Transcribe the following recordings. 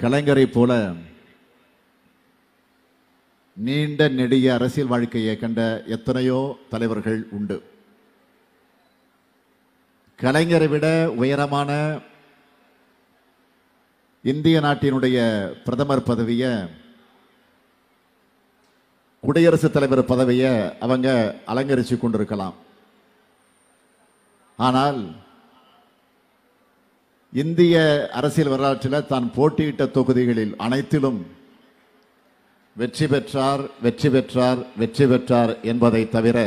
கலைஞரை போல நீண்ட நெடிய அரசியல் வாழ்க்கையை கண்ட எத்தனையோ தலைவர்கள் உண்டு கலைஞரை விட உயரமான இந்திய நாட்டினுடைய பிரதமர் பதவியை குடியரசுத் தலைவர் பதவியை அவங்க அலங்கரித்துக் கொண்டிருக்கலாம் ஆனால் இந்திய அரசியல் வரலாற்றில் தான் போட்டியிட்ட தொகுதிகளில் அனைத்திலும் வெற்றி பெற்றார் வெற்றி பெற்றார் வெற்றி பெற்றார் என்பதை தவிர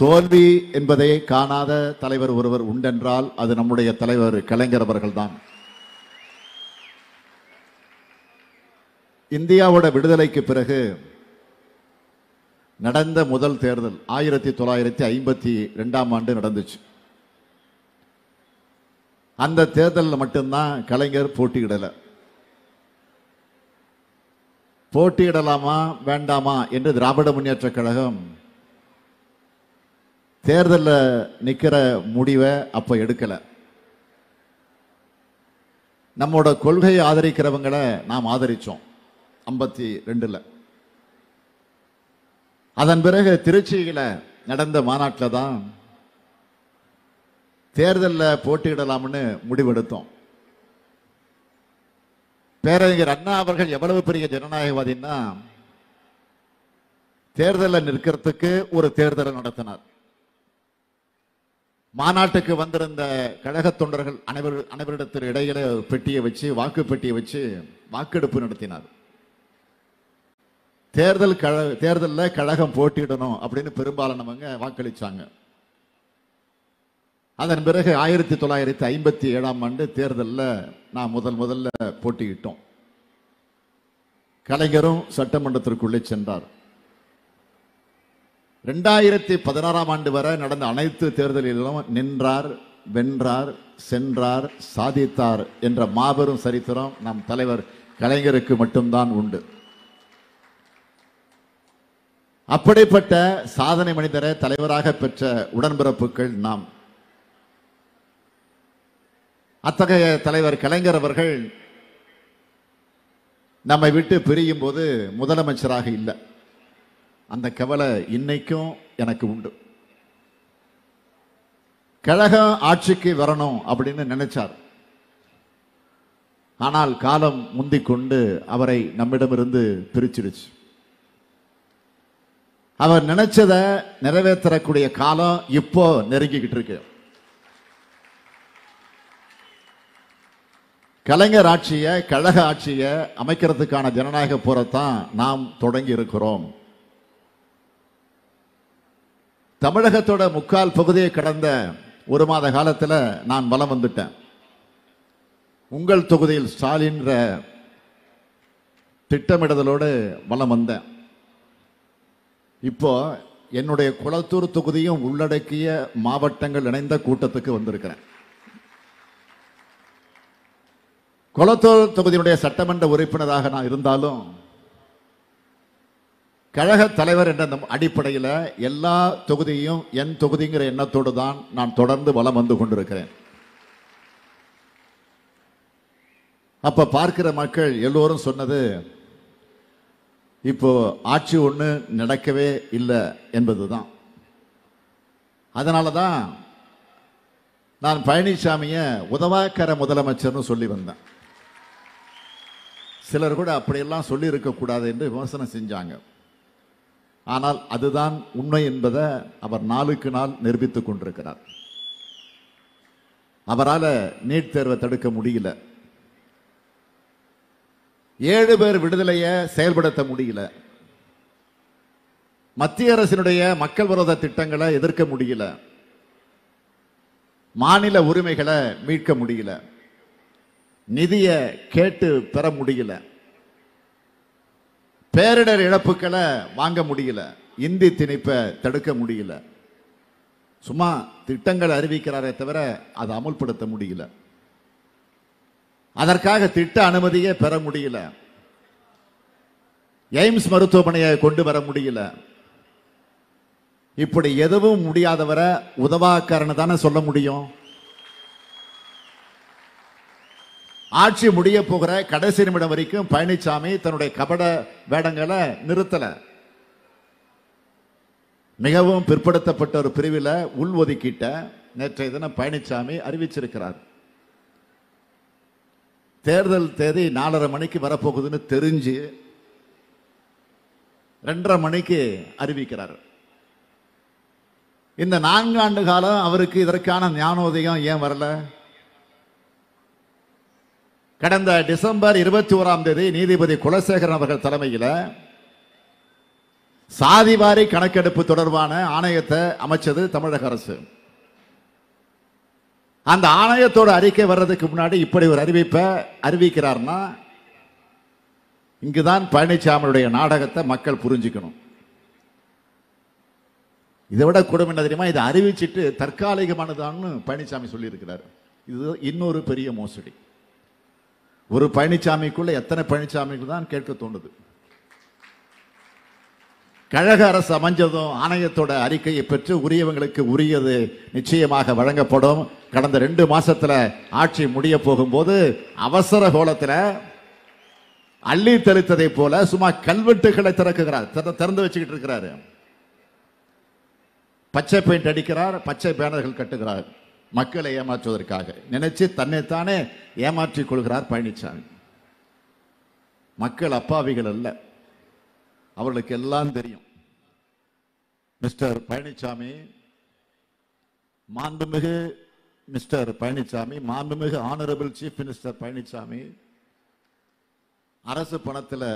தோல்வி என்பதை காணாத தலைவர் ஒருவர் உண்டென்றால் அது நம்முடைய தலைவர் கலைஞர் அவர்கள்தான் இந்தியாவோட விடுதலைக்கு பிறகு நடந்த முதல் தேர்தல் ஆயிரத்தி தொள்ளாயிரத்தி ஐம்பத்தி ரெண்டாம் ஆண்டு நடந்துச்சு அந்த தேர்தலில் மட்டும்தான் கலைஞர் போட்டியிடலை போட்டியிடலாமா வேண்டாமா என்று திராவிட முன்னேற்ற கழகம் தேர்தலில் நிற்கிற முடிவை அப்போ எடுக்கலை நம்மோட கொள்கையை ஆதரிக்கிறவங்களை நாம் ஆதரித்தோம் ஐம்பத்தி ரெண்டில் அதன் பிறகு திருச்சியில் நடந்த மாநாட்டில் தான் தேர்தலில் போட்டியிடலாம்னு முடிவெடுத்தோம் பேரறிஞர் அண்ணா அவர்கள் எவ்வளவு பெரிய ஜனநாயகவாதின்னா தேர்தலில் நிற்கிறதுக்கு ஒரு தேர்தலை நடத்தினார் மாநாட்டுக்கு வந்திருந்த கழக தொண்டர்கள் அனைவர் அனைவரிடத்தில் இடையில பெட்டியை வச்சு வாக்கு பெட்டியை வச்சு வாக்கெடுப்பு நடத்தினார் தேர்தல் கழக தேர்தலில் கழகம் போட்டியிடணும் அப்படின்னு பெரும்பாலானவங்க வாக்களிச்சாங்க அதன் பிறகு ஆயிரத்தி தொள்ளாயிரத்தி ஐம்பத்தி ஏழாம் ஆண்டு தேர்தலில் நான் முதல் முதல்ல போட்டியிட்டோம் கலைஞரும் சட்டமன்றத்திற்குள்ளே சென்றார் ரெண்டாயிரத்தி பதினாறாம் ஆண்டு வரை நடந்த அனைத்து தேர்தலிலும் நின்றார் வென்றார் சென்றார் சாதித்தார் என்ற மாபெரும் சரித்திரம் நம் தலைவர் கலைஞருக்கு மட்டும்தான் உண்டு அப்படிப்பட்ட சாதனை மனிதரை தலைவராக பெற்ற உடன்பிறப்புகள் நாம் அத்தகைய தலைவர் கலைஞர் அவர்கள் நம்மை விட்டு பிரியும் போது முதலமைச்சராக இல்லை அந்த கவலை இன்னைக்கும் எனக்கு உண்டு கழகம் ஆட்சிக்கு வரணும் அப்படின்னு நினைச்சார் ஆனால் காலம் முந்தி கொண்டு அவரை நம்மிடமிருந்து பிரிச்சிருச்சு அவர் நினைச்சதை நிறைவேற்றக்கூடிய காலம் இப்போ நெருங்கிக்கிட்டு இருக்கு கலைஞர் ஆட்சியை கழக ஆட்சியை அமைக்கிறதுக்கான ஜனநாயக போரத்தான் நாம் தொடங்கி இருக்கிறோம் தமிழகத்தோட முக்கால் பகுதியை கடந்த ஒரு மாத காலத்தில் நான் வலம் வந்துட்டேன் உங்கள் தொகுதியில் ஸ்டாலின்ற திட்டமிடுதலோடு வலம் வந்தேன் இப்போ என்னுடைய குளத்தூர் தொகுதியும் உள்ளடக்கிய மாவட்டங்கள் இணைந்த கூட்டத்துக்கு வந்திருக்கிறேன் கொளத்தூர் தொகுதியினுடைய சட்டமன்ற உறுப்பினராக நான் இருந்தாலும் கழக தலைவர் என்ற அடிப்படையில் எல்லா தொகுதியும் என் தொகுதிங்கிற எண்ணத்தோடு தான் நான் தொடர்ந்து வளம் வந்து கொண்டிருக்கிறேன் அப்போ பார்க்கிற மக்கள் எல்லோரும் சொன்னது இப்போ ஆட்சி ஒன்று நடக்கவே இல்லை என்பது தான் அதனால தான் நான் பழனிசாமியை உதவாக்கர முதலமைச்சர்னு சொல்லி வந்தேன் சிலர் கூட அப்படியெல்லாம் சொல்லியிருக்கக்கூடாது என்று விமர்சனம் செஞ்சாங்க ஆனால் அதுதான் உண்மை என்பதை அவர் நாளுக்கு நாள் நிரூபித்து கொண்டிருக்கிறார் அவரால் நீட் தேர்வை தடுக்க முடியல ஏழு பேர் விடுதலையை செயல்படுத்த முடியல மத்திய அரசினுடைய மக்கள் விரோத திட்டங்களை எதிர்க்க முடியல மாநில உரிமைகளை மீட்க முடியல நிதியை கேட்டு பெற முடியல பேரிடர் இழப்புக்களை வாங்க முடியல இந்தி திணிப்பை தடுக்க முடியல சும்மா திட்டங்கள் அறிவிக்கிறாரே தவிர அதை அமுல்படுத்த முடியல அதற்காக திட்ட அனுமதியே பெற முடியல எய்ம்ஸ் மருத்துவமனையை கொண்டு வர முடியல இப்படி எதுவும் முடியாதவரை உதவாக்காரன்னு தானே சொல்ல முடியும் ஆட்சி முடிய போகிற கடைசி நிமிடம் வரைக்கும் பழனிசாமி தன்னுடைய கபட வேடங்களை நிறுத்தலை மிகவும் பிற்படுத்தப்பட்ட ஒரு பிரிவில் உள்ஒதுக்கீட்ட நேற்றைய தினம் பழனிசாமி அறிவிச்சிருக்கிறார் தேர்தல் தேதி நாலரை மணிக்கு வரப்போகுதுன்னு தெரிஞ்சு ரெண்டரை மணிக்கு அறிவிக்கிறார் இந்த நான்கு ஆண்டு காலம் அவருக்கு இதற்கான ஞானோதயம் ஏன் வரலை கடந்த டிசம்பர் இருபத்தி ஓராம் தேதி நீதிபதி குலசேகரன் அவர்கள் தலைமையில் சாதிவாரி கணக்கெடுப்பு தொடர்பான ஆணையத்தை அமைச்சது தமிழக அரசு அந்த ஆணையத்தோட அறிக்கை வர்றதுக்கு முன்னாடி இப்படி ஒரு அறிவிப்பை அறிவிக்கிறார்னா இங்குதான் பழனிசாமியுடைய நாடகத்தை மக்கள் புரிஞ்சுக்கணும் இதை விட கொடுமை என்ன தெரியுமா இதை அறிவிச்சிட்டு தற்காலிகமானதான்னு பழனிசாமி சொல்லியிருக்கிறார் இது இன்னொரு பெரிய மோசடி ஒரு பழனிசாமிக்குள்ள எத்தனை பழனிசாமிக்கு தான் கேட்க தோணுது கழக அரசு அமைஞ்சதும் ஆணையத்தோட அறிக்கையை பெற்று உரியவங்களுக்கு உரியது நிச்சயமாக வழங்கப்படும் கடந்த ரெண்டு மாசத்துல ஆட்சி முடிய போகும்போது அவசர கோலத்தில் அள்ளி தெளித்ததை போல சும்மா கல்வெட்டுகளை திறக்குகிறார் திறந்து வச்சுக்கிட்டு இருக்கிறாரு பச்சை பெயிண்ட் அடிக்கிறார் பச்சை பேனர்கள் கட்டுகிறார் மக்களை ஏமாற்றுவதற்காக நினைச்சு தன்னைத்தானே ஏமாற்றிக் கொள்கிறார் பழனிசாமி மக்கள் அப்பாவிகள் அல்ல அவர்களுக்கு எல்லாம் தெரியும் மிஸ்டர் பழனிசாமி மாண்புமிகு மிஸ்டர் பழனிசாமி மாண்புமிகு ஆனரபிள் சீஃப் மினிஸ்டர் பழனிசாமி அரசு பணத்தில்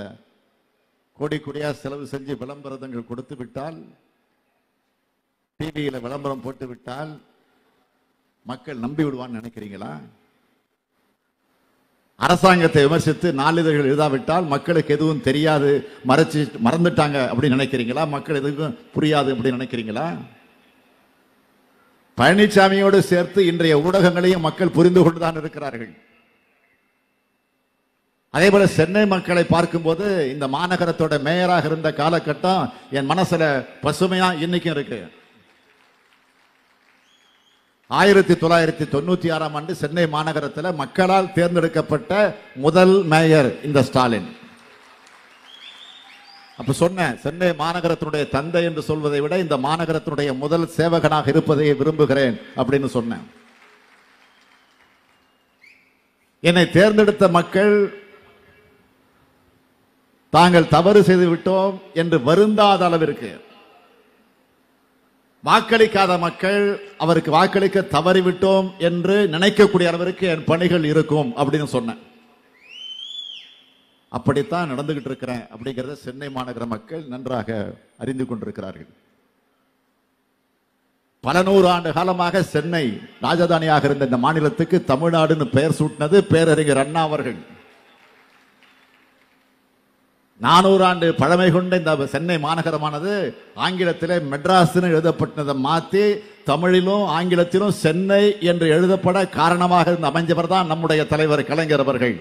கோடி கோடியாக செலவு செஞ்சு விளம்பரங்கள் கொடுத்து விட்டால் டிவியில் விளம்பரம் போட்டு விட்டால் மக்கள் நம்பி விடுவான்னு நினைக்கிறீங்களா அரசாங்கத்தை விமர்சித்து நாளிதழ்கள் எழுதாவிட்டால் மக்களுக்கு எதுவும் தெரியாது மறைச்சி மறந்துட்டாங்க அப்படின்னு நினைக்கிறீங்களா மக்கள் எதுவும் புரியாது அப்படின்னு நினைக்கிறீங்களா பழனிசாமியோடு சேர்த்து இன்றைய ஊடகங்களையும் மக்கள் புரிந்து கொண்டுதான் இருக்கிறார்கள் அதே போல சென்னை மக்களை பார்க்கும்போது இந்த மாநகரத்தோட மேயராக இருந்த காலகட்டம் என் மனசுல பசுமையா இன்னைக்கும் இருக்கு ஆயிரத்தி தொள்ளாயிரத்தி தொண்ணூற்றி ஆறாம் ஆண்டு சென்னை மாநகரத்தில் மக்களால் தேர்ந்தெடுக்கப்பட்ட முதல் மேயர் இந்த ஸ்டாலின் அப்போ சொன்னேன் சென்னை மாநகரத்தினுடைய தந்தை என்று சொல்வதை விட இந்த மாநகரத்தினுடைய முதல் சேவகனாக இருப்பதை விரும்புகிறேன் அப்படின்னு சொன்னேன் என்னை தேர்ந்தெடுத்த மக்கள் தாங்கள் தவறு செய்து விட்டோம் என்று வருந்தாத அளவிற்கு வாக்களிக்காத மக்கள் அவருக்கு வாக்களிக்க தவறிவிட்டோம் என்று நினைக்கக்கூடிய அளவிற்கு என் பணிகள் இருக்கும் அப்படின்னு சொன்னேன் அப்படித்தான் நடந்துகிட்டு இருக்கிறேன் அப்படிங்கிறத சென்னை மாநகர மக்கள் நன்றாக அறிந்து கொண்டிருக்கிறார்கள் பல நூறு ஆண்டு காலமாக சென்னை ராஜதானியாக இருந்த இந்த மாநிலத்துக்கு தமிழ்நாடுன்னு பெயர் சூட்டினது பேரறிஞர் அண்ணா அவர்கள் நானூறு ஆண்டு பழமை கொண்ட இந்த சென்னை மாநகரமானது ஆங்கிலத்தில் மெட்ராஸ்னு எழுதப்பட்டதை மாற்றி தமிழிலும் ஆங்கிலத்திலும் சென்னை என்று எழுதப்பட காரணமாக இருந்த அமைஞ்சவர் தான் நம்முடைய தலைவர் கலைஞர் அவர்கள்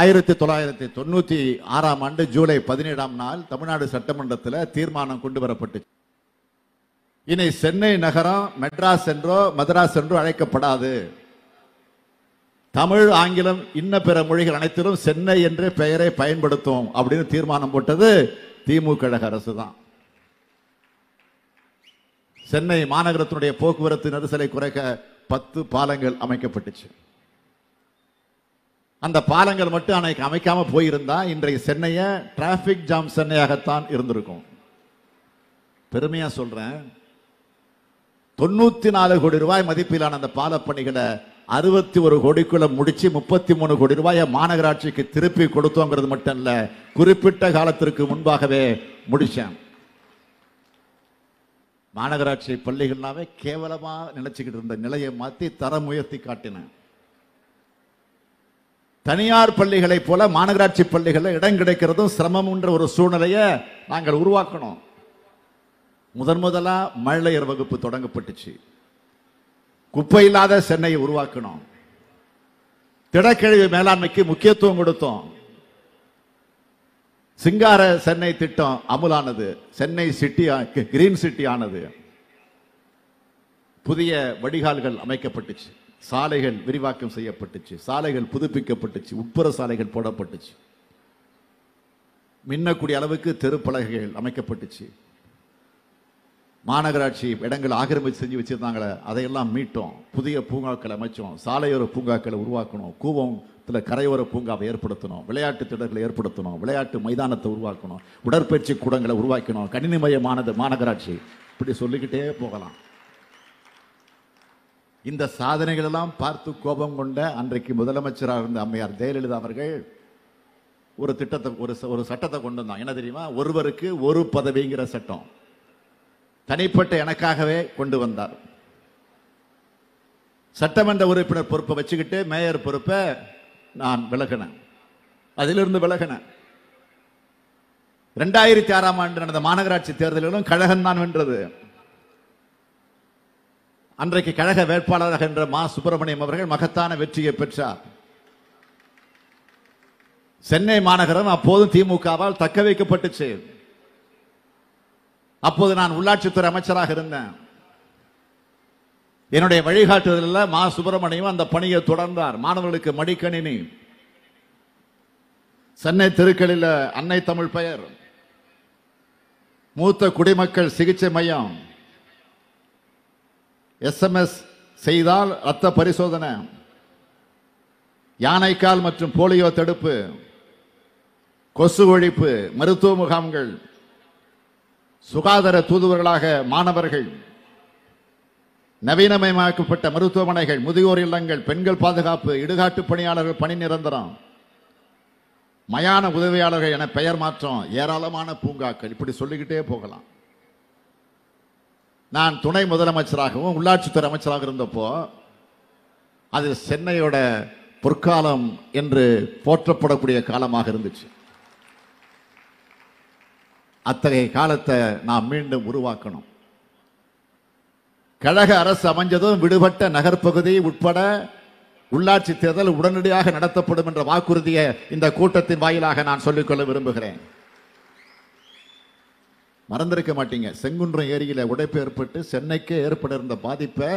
ஆயிரத்தி தொள்ளாயிரத்தி தொண்ணூத்தி ஆறாம் ஆண்டு ஜூலை பதினேழாம் நாள் தமிழ்நாடு சட்டமன்றத்தில் தீர்மானம் கொண்டு வரப்பட்டு இனி சென்னை நகரம் மெட்ராஸ் என்றோ மதராஸ் என்றோ அழைக்கப்படாது தமிழ் ஆங்கிலம் இன்ன பிற மொழிகள் அனைத்திலும் சென்னை என்ற பெயரை பயன்படுத்தும் அப்படின்னு தீர்மானம் போட்டது திமுக கழக அரசு தான் சென்னை மாநகரத்தினுடைய போக்குவரத்து நெரிசலை குறைக்க பத்து பாலங்கள் அமைக்கப்பட்டுச்சு அந்த பாலங்கள் மட்டும் அன்னைக்கு அமைக்காம போயிருந்தா இன்றைய சென்னையை டிராபிக் ஜாம் சென்னையாகத்தான் இருந்திருக்கும் பெருமையா சொல்றேன் தொண்ணூத்தி நாலு கோடி ரூபாய் மதிப்பிலான அந்த பாலப்பணிகளை அறுபத்தி ஒரு கோடிக்குள்ள முடிச்சு முப்பத்தி மூணு கோடி ரூபாயை மாநகராட்சிக்கு திருப்பி கொடுத்தோங்கிறது மட்டும் இல்லை குறிப்பிட்ட காலத்திற்கு முன்பாகவே முடித்தேன் மாநகராட்சி பள்ளிகள்னாவே கேவலமாக நினைச்சுக்கிட்டு இருந்த நிலையை மாற்றி தரம் உயர்த்தி காட்டினேன் தனியார் பள்ளிகளைப் போல மாநகராட்சி பள்ளிகளில் இடம் கிடைக்கிறதும் சிரமம்ன்ற ஒரு சூழ்நிலையை நாங்கள் உருவாக்கணும் முதன் முதலாக மழலையர் வகுப்பு தொடங்கப்பட்டுச்சு குப்பை இல்லாத சென்னையை உருவாக்கணும் திடக்கழிவு மேலாண்மைக்கு முக்கியத்துவம் கொடுத்தோம் சிங்கார சென்னை திட்டம் அமுலானது சென்னை சிட்டி கிரீன் சிட்டி ஆனது புதிய வடிகால்கள் அமைக்கப்பட்டுச்சு சாலைகள் விரிவாக்கம் செய்யப்பட்டுச்சு சாலைகள் புதுப்பிக்கப்பட்டுச்சு உட்புற சாலைகள் போடப்பட்டுச்சு மின்னக்கூடிய அளவுக்கு தெருப்பலகைகள் அமைக்கப்பட்டுச்சு மாநகராட்சி இடங்கள் ஆக்கிரமிச்சு செஞ்சு வச்சுருந்தாங்களே அதையெல்லாம் மீட்டோம் புதிய பூங்காக்கள் அமைச்சோம் சாலையோர பூங்காக்களை உருவாக்கணும் கூவத்தில் கரையோர பூங்காவை ஏற்படுத்தணும் விளையாட்டு திடர்களை ஏற்படுத்தணும் விளையாட்டு மைதானத்தை உருவாக்கணும் உடற்பயிற்சி கூடங்களை உருவாக்கணும் கணினிமயமானது மாநகராட்சி இப்படி சொல்லிக்கிட்டே போகலாம் இந்த சாதனைகளெல்லாம் பார்த்து கோபம் கொண்ட அன்றைக்கு முதலமைச்சராக இருந்த அம்மையார் ஜெயலலிதா அவர்கள் ஒரு திட்டத்தை ஒரு ஒரு சட்டத்தை கொண்டு வந்தான் என்ன தெரியுமா ஒருவருக்கு ஒரு பதவிங்கிற சட்டம் தனிப்பட்ட எனக்காகவே கொண்டு வந்தார் சட்டமன்ற உறுப்பினர் பொறுப்பை வச்சுக்கிட்டு மேயர் பொறுப்பை நான் விலகினேன் அதிலிருந்து விலகினேன் ரெண்டாயிரத்தி ஆறாம் ஆண்டு நடந்த மாநகராட்சி தேர்தலிலும் கழகம் தான் வென்றது அன்றைக்கு கழக வேட்பாளராக என்ற மா சுப்பிரமணியம் அவர்கள் மகத்தான வெற்றியை பெற்றார் சென்னை மாநகரம் அப்போதும் திமுகவால் தக்க வைக்கப்பட்டுச்சு அப்போது நான் உள்ளாட்சித்துறை அமைச்சராக இருந்தேன் என்னுடைய வழிகாட்டுதலில் மா சுப்பிரமணியம் அந்த பணியை தொடர்ந்தார் மாணவர்களுக்கு மடிக்கணினி சென்னை தெருக்களில் அன்னை தமிழ் பெயர் மூத்த குடிமக்கள் சிகிச்சை மையம் எஸ்எம்எஸ் செய்தால் ரத்த பரிசோதனை யானைக்கால் மற்றும் போலியோ தடுப்பு கொசு ஒழிப்பு மருத்துவ முகாம்கள் சுகாதார தூதுவர்களாக மாணவர்கள் நவீனமயமாக்கப்பட்ட மருத்துவமனைகள் முதியோர் இல்லங்கள் பெண்கள் பாதுகாப்பு இடுகாட்டு பணியாளர்கள் பணி நிரந்தரம் மயான உதவியாளர்கள் என பெயர் மாற்றம் ஏராளமான பூங்காக்கள் இப்படி சொல்லிக்கிட்டே போகலாம் நான் துணை முதலமைச்சராகவும் உள்ளாட்சித்துறை அமைச்சராக இருந்தப்போ அது சென்னையோட பொற்காலம் என்று போற்றப்படக்கூடிய காலமாக இருந்துச்சு அத்தகைய காலத்தை நாம் மீண்டும் உருவாக்கணும் கழக அரசு அமைஞ்சதும் விடுபட்ட நகர்ப்பகுதி உட்பட உள்ளாட்சி தேர்தல் உடனடியாக நடத்தப்படும் என்ற வாக்குறுதியை இந்த கூட்டத்தின் வாயிலாக நான் சொல்லிக்கொள்ள விரும்புகிறேன் மறந்திருக்க மாட்டீங்க செங்குன்றம் ஏரியில் உடைப்பு ஏற்பட்டு சென்னைக்கே ஏற்பட இருந்த பாதிப்பை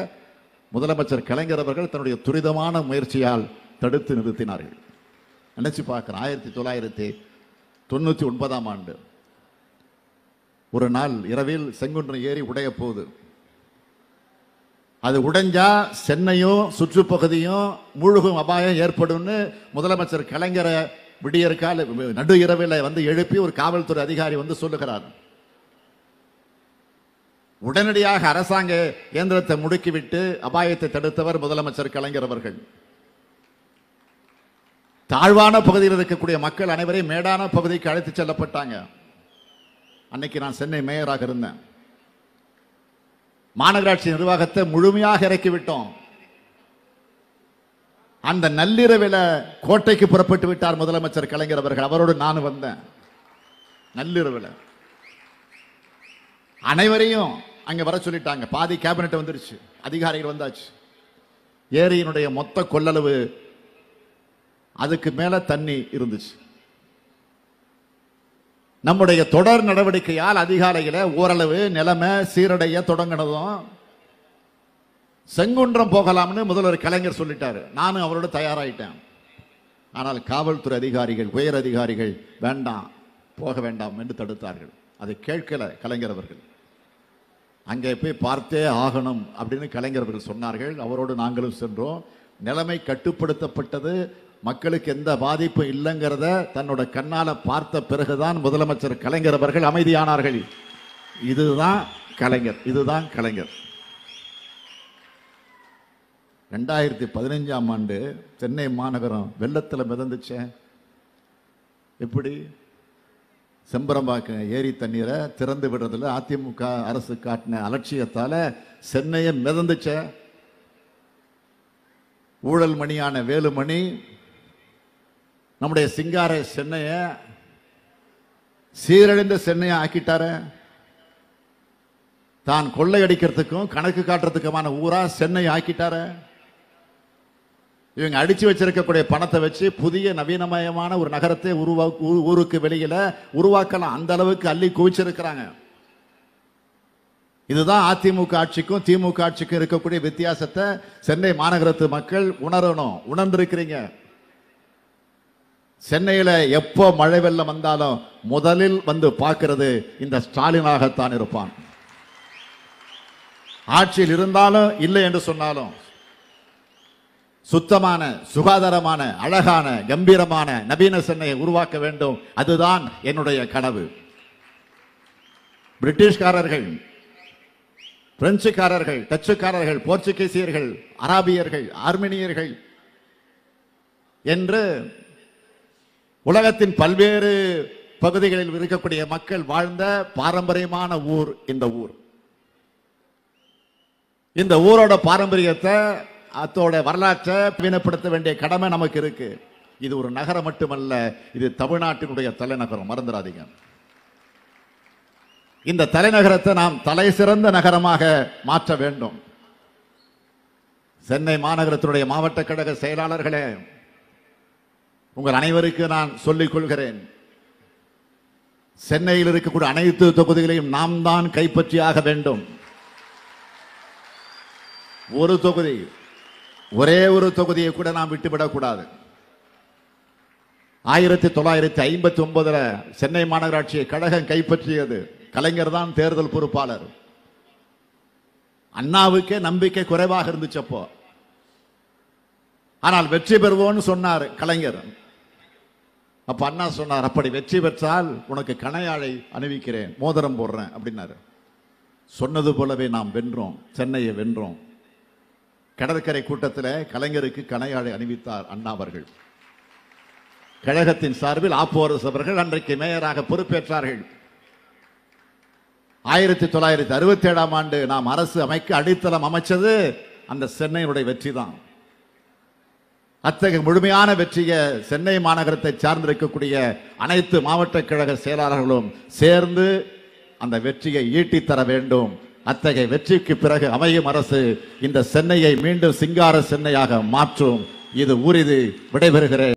முதலமைச்சர் கலைஞர் அவர்கள் தன்னுடைய துரிதமான முயற்சியால் தடுத்து நிறுத்தினார்கள் நினச்சி பார்க்குறேன் ஆயிரத்தி தொள்ளாயிரத்தி தொண்ணூற்றி ஒன்பதாம் ஆண்டு ஒரு நாள் இரவில் செங்குன்று ஏறி உடைய போகுது அது உடைஞ்சா சென்னையும் சுற்றுப்பகுதியும் முழுகும் அபாயம் ஏற்படும்னு முதலமைச்சர் கலைஞரை விடியற்கால நடு இரவில் வந்து எழுப்பி ஒரு காவல்துறை அதிகாரி வந்து சொல்லுகிறார் உடனடியாக அரசாங்க இயந்திரத்தை முடுக்கிவிட்டு அபாயத்தை தடுத்தவர் முதலமைச்சர் கலைஞர் அவர்கள் தாழ்வான பகுதியில் இருக்கக்கூடிய மக்கள் அனைவரையும் மேடான பகுதிக்கு அழைத்து செல்லப்பட்டாங்க அன்னைக்கு நான் சென்னை மேயராக இருந்தேன் மாநகராட்சி நிர்வாகத்தை முழுமையாக இறக்கிவிட்டோம் அந்த நள்ளிரவில் கோட்டைக்கு புறப்பட்டு விட்டார் முதலமைச்சர் கலைஞர் அவர்கள் அவரோடு நான் வந்தேன் நள்ளிரவில் அனைவரையும் அங்கே வர சொல்லிட்டாங்க பாதி கேபினெட் வந்துருச்சு அதிகாரிகள் வந்தாச்சு ஏரியினுடைய மொத்த கொள்ளளவு அதுக்கு மேலே தண்ணி இருந்துச்சு நம்முடைய தொடர் நடவடிக்கையால் அதிகாலையில் ஓரளவு நிலைமை சீரடைய தொடங்கினதும் செங்குன்றம் போகலாம்னு முதல்வர் கலைஞர் சொல்லிட்டாரு நானும் அவரோட தயாராகிட்டேன் ஆனால் காவல்துறை அதிகாரிகள் உயர் அதிகாரிகள் வேண்டாம் போக வேண்டாம் என்று தடுத்தார்கள் அதை கேட்கல கலைஞர் அவர்கள் அங்கே போய் பார்த்தே ஆகணும் அப்படின்னு கலைஞர் அவர்கள் சொன்னார்கள் அவரோடு நாங்களும் சென்றோம் நிலைமை கட்டுப்படுத்தப்பட்டது மக்களுக்கு எந்த பாதிப்பும் இல்லைங்கிறத தன்னோட கண்ணால் பார்த்த பிறகுதான் முதலமைச்சர் கலைஞர் அவர்கள் அமைதியானார்கள் இதுதான் கலைஞர் இதுதான் கலைஞர் ரெண்டாயிரத்தி பதினஞ்சாம் ஆண்டு சென்னை மாநகரம் வெள்ளத்தில் மிதந்துச்சேன் எப்படி செம்பரம்பாக்கம் ஏரி தண்ணீரை திறந்து விடுறதுல அதிமுக அரசு காட்டின அலட்சியத்தால் சென்னையை மிதந்துச்ச ஊழல் மணியான வேலுமணி நம்முடைய சிங்கார சென்னையை சீரழிந்த சென்னையை ஆக்கிட்டார தான் கொள்ளையடிக்கிறதுக்கும் கணக்கு காட்டுறதுக்குமான ஊரா சென்னை ஆக்கிட்டார இவங்க அடிச்சு வச்சிருக்கக்கூடிய பணத்தை வச்சு புதிய நவீனமயமான ஒரு நகரத்தை உருவா ஊருக்கு வெளியில உருவாக்கலாம் அந்த அளவுக்கு அள்ளி குவிச்சிருக்கிறாங்க இதுதான் அதிமுக ஆட்சிக்கும் திமுக ஆட்சிக்கும் இருக்கக்கூடிய வித்தியாசத்தை சென்னை மாநகரத்து மக்கள் உணரணும் உணர்ந்திருக்கிறீங்க சென்னையில் எப்போ மழை வெள்ளம் வந்தாலும் முதலில் வந்து பார்க்கிறது இந்த ஸ்டாலினாகத்தான் இருப்பான் ஆட்சியில் இருந்தாலும் இல்லை என்று சொன்னாலும் சுத்தமான சுகாதாரமான அழகான கம்பீரமான நவீன சென்னையை உருவாக்க வேண்டும் அதுதான் என்னுடைய கனவு பிரிட்டிஷ்காரர்கள் பிரெஞ்சுக்காரர்கள் டச்சுக்காரர்கள் போர்ச்சுகீசியர்கள் அராபியர்கள் ஆர்மீனியர்கள் என்று உலகத்தின் பல்வேறு பகுதிகளில் இருக்கக்கூடிய மக்கள் வாழ்ந்த பாரம்பரியமான ஊர் இந்த ஊர் இந்த ஊரோட பாரம்பரியத்தை அத்தோட வரலாற்றை பீனப்படுத்த வேண்டிய கடமை நமக்கு இருக்கு இது ஒரு நகரம் மட்டுமல்ல இது தமிழ்நாட்டினுடைய தலைநகரம் மறந்துடாதீங்க இந்த தலைநகரத்தை நாம் தலை சிறந்த நகரமாக மாற்ற வேண்டும் சென்னை மாநகரத்தினுடைய மாவட்ட கழக செயலாளர்களே உங்கள் அனைவருக்கு நான் சொல்லிக் கொள்கிறேன் சென்னையில் இருக்கக்கூடிய அனைத்து தொகுதிகளையும் நாம் தான் கைப்பற்றியாக வேண்டும் ஒரு தொகுதி ஒரே ஒரு தொகுதியை கூட நாம் விட்டுவிடக்கூடாது ஆயிரத்தி தொள்ளாயிரத்தி ஐம்பத்தி ஒன்பதுல சென்னை மாநகராட்சியை கழகம் கைப்பற்றியது கலைஞர் தான் தேர்தல் பொறுப்பாளர் அண்ணாவுக்கே நம்பிக்கை குறைவாக இருந்துச்சப்போ ஆனால் வெற்றி பெறுவோன்னு சொன்னார் கலைஞர் அப்போ அண்ணா சொன்னார் அப்படி வெற்றி பெற்றால் உனக்கு கணையாழை அணிவிக்கிறேன் மோதிரம் போடுறேன் அப்படின்னாரு சொன்னது போலவே நாம் வென்றோம் சென்னையை வென்றோம் கடற்கரை கூட்டத்தில் கலைஞருக்கு கணையாழை அணிவித்தார் அண்ணா அவர்கள் கழகத்தின் சார்பில் ஆப்போரஸ் அவர்கள் அன்றைக்கு மேயராக பொறுப்பேற்றார்கள் ஆயிரத்தி தொள்ளாயிரத்தி அறுபத்தி ஏழாம் ஆண்டு நாம் அரசு அமைக்க அடித்தளம் அமைச்சது அந்த சென்னையினுடைய வெற்றி தான் அத்தகைய முழுமையான வெற்றியை சென்னை மாநகரத்தை சார்ந்திருக்கக்கூடிய அனைத்து மாவட்ட கழக செயலாளர்களும் சேர்ந்து அந்த வெற்றியை ஈட்டித்தர வேண்டும் அத்தகைய வெற்றிக்கு பிறகு அமையும் அரசு இந்த சென்னையை மீண்டும் சிங்கார சென்னையாக மாற்றும் இது உறுதி விடைபெறுகிறேன்